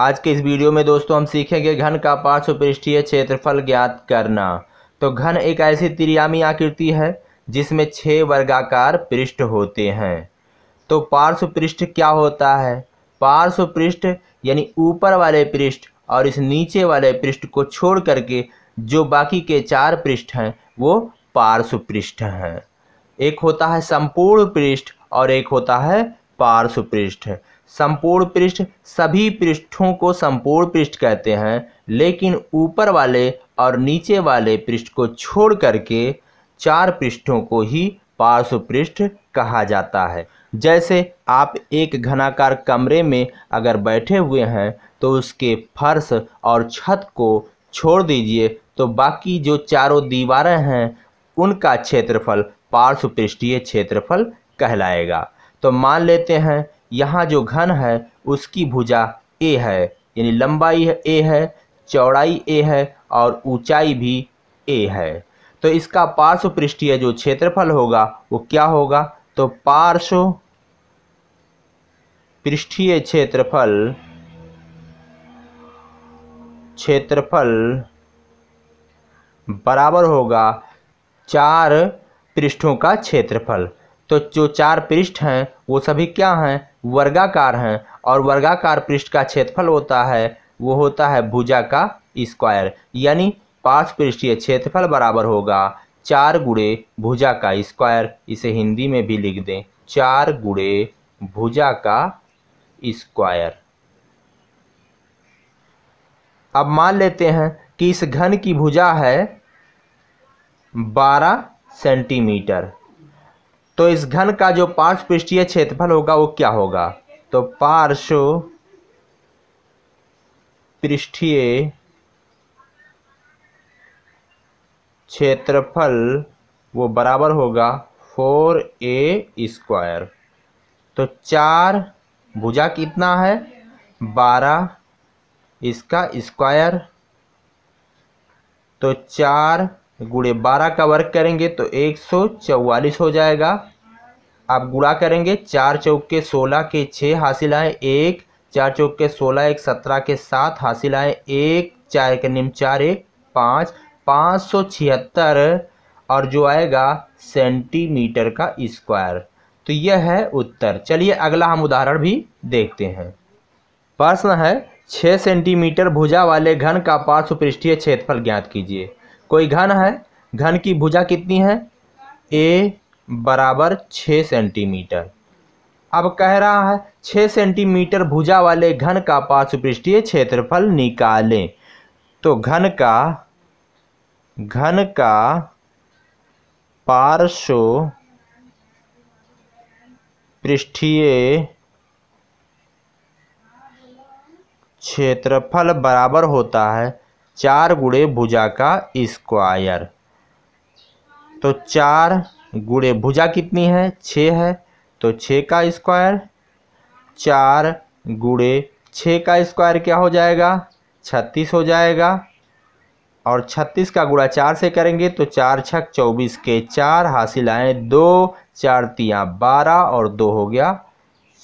आज के इस वीडियो में दोस्तों हम सीखेंगे घन का पार्श्व पृष्ठीय क्षेत्रफल ज्ञात करना तो घन एक ऐसी त्रियामी आकृति है जिसमें छः वर्गाकार पृष्ठ होते हैं तो पार्श्व पृष्ठ क्या होता है पार्श्व पृष्ठ यानी ऊपर वाले पृष्ठ और इस नीचे वाले पृष्ठ को छोड़ करके जो बाकी के चार पृष्ठ हैं वो पार्श्व पृष्ठ हैं एक होता है संपूर्ण पृष्ठ और एक होता है पार्श्व पृष्ठ संपूर्ण पृष्ठ सभी पृष्ठों को संपूर्ण पृष्ठ कहते हैं लेकिन ऊपर वाले और नीचे वाले पृष्ठ को छोड़ करके चार पृष्ठों को ही पार्श्व पृष्ठ कहा जाता है जैसे आप एक घनाकार कमरे में अगर बैठे हुए हैं तो उसके फर्श और छत को छोड़ दीजिए तो बाकी जो चारों दीवारें हैं उनका क्षेत्रफल पार्श्व पृष्ठीय क्षेत्रफल कहलाएगा तो मान लेते हैं यहाँ जो घन है उसकी भुजा ए है यानी लंबाई ए है चौड़ाई ए है और ऊंचाई भी ए है तो इसका पार्श्व पृष्ठीय जो क्षेत्रफल होगा वो क्या होगा तो पार्श्व पृष्ठीय क्षेत्रफल क्षेत्रफल बराबर होगा चार पृष्ठों का क्षेत्रफल तो जो चार पृष्ठ हैं वो सभी क्या हैं वर्गाकार हैं और वर्गाकार पृष्ठ का क्षेत्रफल होता है वो होता है भुजा का स्क्वायर यानी पांच पृष्ठीय क्षेत्रफल बराबर होगा चार गुड़े भुजा का स्क्वायर इसे हिंदी में भी लिख दें चार गुड़े भुजा का स्क्वायर अब मान लेते हैं कि इस घन की भुजा है बारह सेंटीमीटर तो इस घन का जो पार्श्व पृष्ठीय क्षेत्रफल होगा वो क्या होगा तो पार्श्व पृष्ठीय क्षेत्रफल वो बराबर होगा फोर ए स्क्वायर तो चार भुजा कितना है बारह इसका स्क्वायर तो चार गुड़े बारह का वर्क करेंगे तो एक सौ चौवालीस हो जाएगा आप गुड़ा करेंगे चार चौक के सोलह के छः हासिल आए एक चार चौक के सोलह एक सत्रह के सात हासिल आए एक चार के निम चार एक पाँच पाँच सौ छिहत्तर और जो आएगा सेंटीमीटर का स्क्वायर तो यह है उत्तर चलिए अगला हम उदाहरण भी देखते हैं प्रश्न है छः सेंटीमीटर भुजा वाले घन का पार्श्व पृष्ठीय क्षेत्रफल ज्ञात कीजिए कोई घन है घन की भुजा कितनी है ए बराबर छः सेंटीमीटर अब कह रहा है छः सेंटीमीटर भुजा वाले घन का पार्श्वपृष्ठीय क्षेत्रफल निकालें तो घन का घन का पार्शो पृष्ठीय क्षेत्रफल बराबर होता है चार गुड़े भुजा का स्क्वायर तो चार गुड़े भुजा कितनी है छः है तो छः का स्क्वायर चार गुड़े छः का स्क्वायर क्या हो जाएगा छत्तीस हो जाएगा और छत्तीस का गुड़ा चार से करेंगे तो चार छक चौबीस के चार हासिल आए दो चार तियाँ बारह और दो हो गया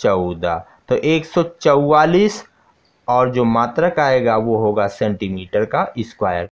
चौदह तो एक सौ चौवालीस और जो मात्रक आएगा वो होगा सेंटीमीटर का स्क्वायर